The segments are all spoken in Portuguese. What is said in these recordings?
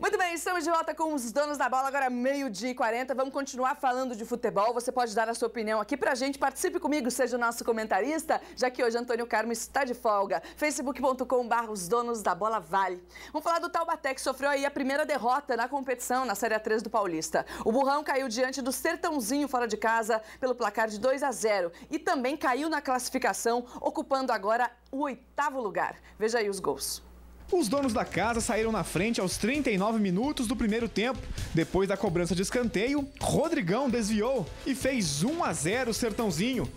Muito bem, estamos de volta com os donos da bola, agora meio-dia e 40. Vamos continuar falando de futebol. Você pode dar a sua opinião aqui pra gente. Participe comigo, seja o nosso comentarista, já que hoje Antônio Carmo está de folga. facebook.com.br os donos da bola vale. Vamos falar do Taubaté, que sofreu aí a primeira derrota na competição, na Série 3 do Paulista. O Burrão caiu diante do Sertãozinho fora de casa pelo placar de 2 a 0 e também caiu na classificação, ocupando agora o oitavo lugar. Veja aí os gols. Os donos da casa saíram na frente aos 39 minutos do primeiro tempo. Depois da cobrança de escanteio, Rodrigão desviou e fez 1 a 0 o Sertãozinho.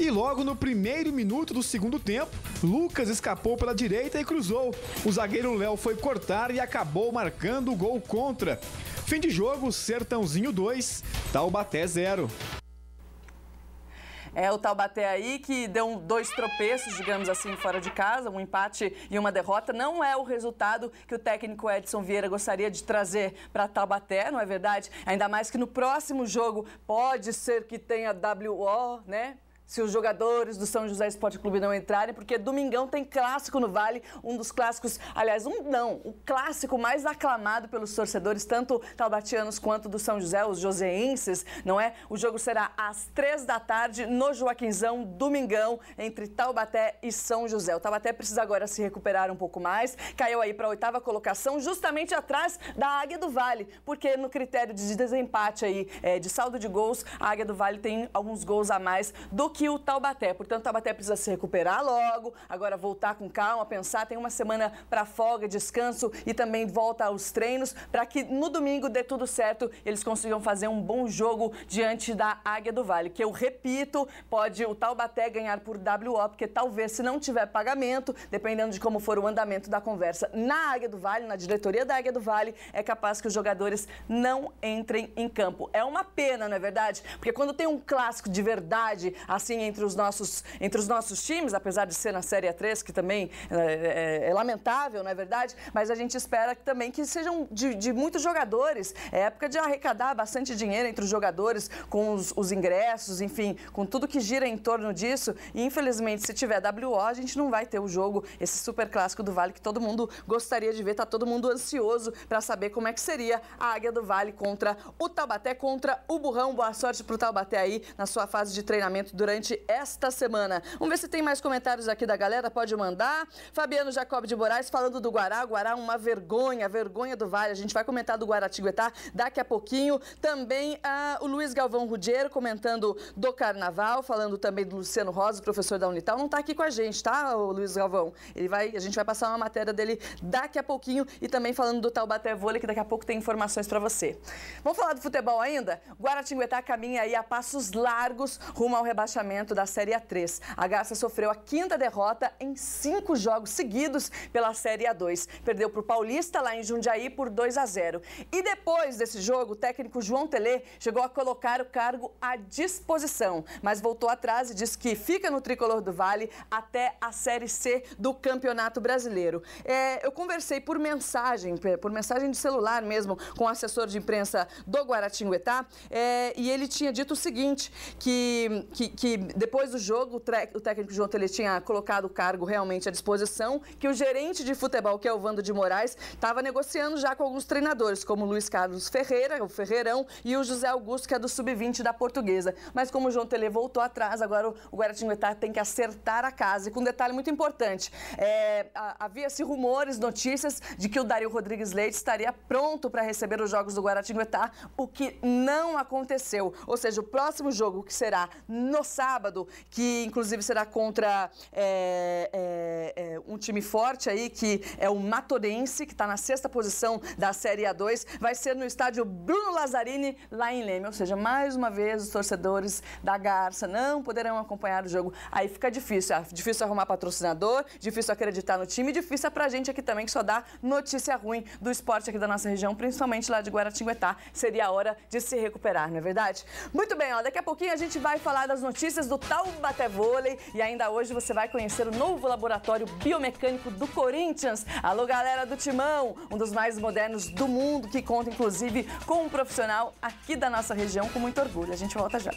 E logo no primeiro minuto do segundo tempo, Lucas escapou pela direita e cruzou. O zagueiro Léo foi cortar e acabou marcando o gol contra. Fim de jogo, Sertãozinho 2, Taubaté 0. É o Taubaté aí que deu dois tropeços, digamos assim, fora de casa, um empate e uma derrota. Não é o resultado que o técnico Edson Vieira gostaria de trazer para Taubaté, não é verdade? Ainda mais que no próximo jogo pode ser que tenha WO, né? se os jogadores do São José Esporte Clube não entrarem, porque domingão tem clássico no Vale, um dos clássicos, aliás, um não, o clássico mais aclamado pelos torcedores, tanto taubatianos quanto do São José, os joseenses, não é? O jogo será às três da tarde no Joaquinzão, domingão, entre Taubaté e São José. O Taubaté precisa agora se recuperar um pouco mais, caiu aí para a oitava colocação, justamente atrás da Águia do Vale, porque no critério de desempate aí, é, de saldo de gols, a Águia do Vale tem alguns gols a mais do que o Taubaté. Portanto, o Taubaté precisa se recuperar logo, agora voltar com calma, pensar, tem uma semana para folga, descanso e também volta aos treinos para que no domingo dê tudo certo, eles consigam fazer um bom jogo diante da Águia do Vale, que eu repito, pode o Taubaté ganhar por WO, porque talvez se não tiver pagamento, dependendo de como for o andamento da conversa na Águia do Vale, na diretoria da Águia do Vale, é capaz que os jogadores não entrem em campo. É uma pena, não é verdade? Porque quando tem um clássico de verdade, as assim entre os nossos, entre os nossos times, apesar de ser na Série 3, que também é, é, é lamentável, não é verdade? Mas a gente espera que, também que sejam de, de, muitos jogadores. É época de arrecadar bastante dinheiro entre os jogadores, com os, os ingressos, enfim, com tudo que gira em torno disso. E infelizmente, se tiver WO, a gente não vai ter o jogo, esse super clássico do Vale que todo mundo gostaria de ver, está todo mundo ansioso para saber como é que seria a Águia do Vale contra o Taubaté, contra o Burrão. Boa sorte pro Taubaté aí na sua fase de treinamento durante durante esta semana. Vamos ver se tem mais comentários aqui da galera, pode mandar. Fabiano Jacob de Moraes falando do Guará. Guará, uma vergonha, vergonha do Vale. A gente vai comentar do Guaratinguetá daqui a pouquinho. Também ah, o Luiz Galvão Rudier comentando do Carnaval, falando também do Luciano Rosa, professor da Unital. Não está aqui com a gente, tá, o Luiz Galvão? Ele vai, a gente vai passar uma matéria dele daqui a pouquinho e também falando do Taubaté Vôlei, que daqui a pouco tem informações para você. Vamos falar do futebol ainda? Guaratinguetá caminha aí a passos largos rumo ao rebaixamento rebaixamento da Série A3. A Garça sofreu a quinta derrota em cinco jogos seguidos pela Série A2. Perdeu para o Paulista lá em Jundiaí por 2 a 0. E depois desse jogo, o técnico João Telê chegou a colocar o cargo à disposição, mas voltou atrás e disse que fica no tricolor do Vale até a Série C do Campeonato Brasileiro. É, eu conversei por mensagem, é, por mensagem de celular mesmo, com o assessor de imprensa do Guaratinguetá é, e ele tinha dito o seguinte, que, que, que depois do jogo, o, o técnico João Tele tinha colocado o cargo realmente à disposição, que o gerente de futebol, que é o Vando de Moraes, estava negociando já com alguns treinadores, como o Luiz Carlos Ferreira, o Ferreirão, e o José Augusto, que é do Sub-20 da Portuguesa. Mas como o João Tele voltou atrás, agora o Guaratinguetá tem que acertar a casa. E com um detalhe muito importante, é, havia-se rumores, notícias de que o Dario Rodrigues Leite estaria pronto para receber os jogos do Guaratinguetá, o que não aconteceu. Ou seja, o próximo jogo, que será no sábado, sábado, que inclusive será contra é, é, é, um time forte aí, que é o matodense que está na sexta posição da Série A2, vai ser no estádio Bruno Lazzarini, lá em Leme. Ou seja, mais uma vez, os torcedores da Garça não poderão acompanhar o jogo. Aí fica difícil, é difícil arrumar patrocinador, difícil acreditar no time, difícil é a gente aqui também, que só dá notícia ruim do esporte aqui da nossa região, principalmente lá de Guaratinguetá. Seria a hora de se recuperar, não é verdade? Muito bem, ó, daqui a pouquinho a gente vai falar das notícias notícias do Taubaté Vôlei e ainda hoje você vai conhecer o novo laboratório biomecânico do Corinthians. Alô, galera do Timão, um dos mais modernos do mundo, que conta inclusive com um profissional aqui da nossa região com muito orgulho. A gente volta já.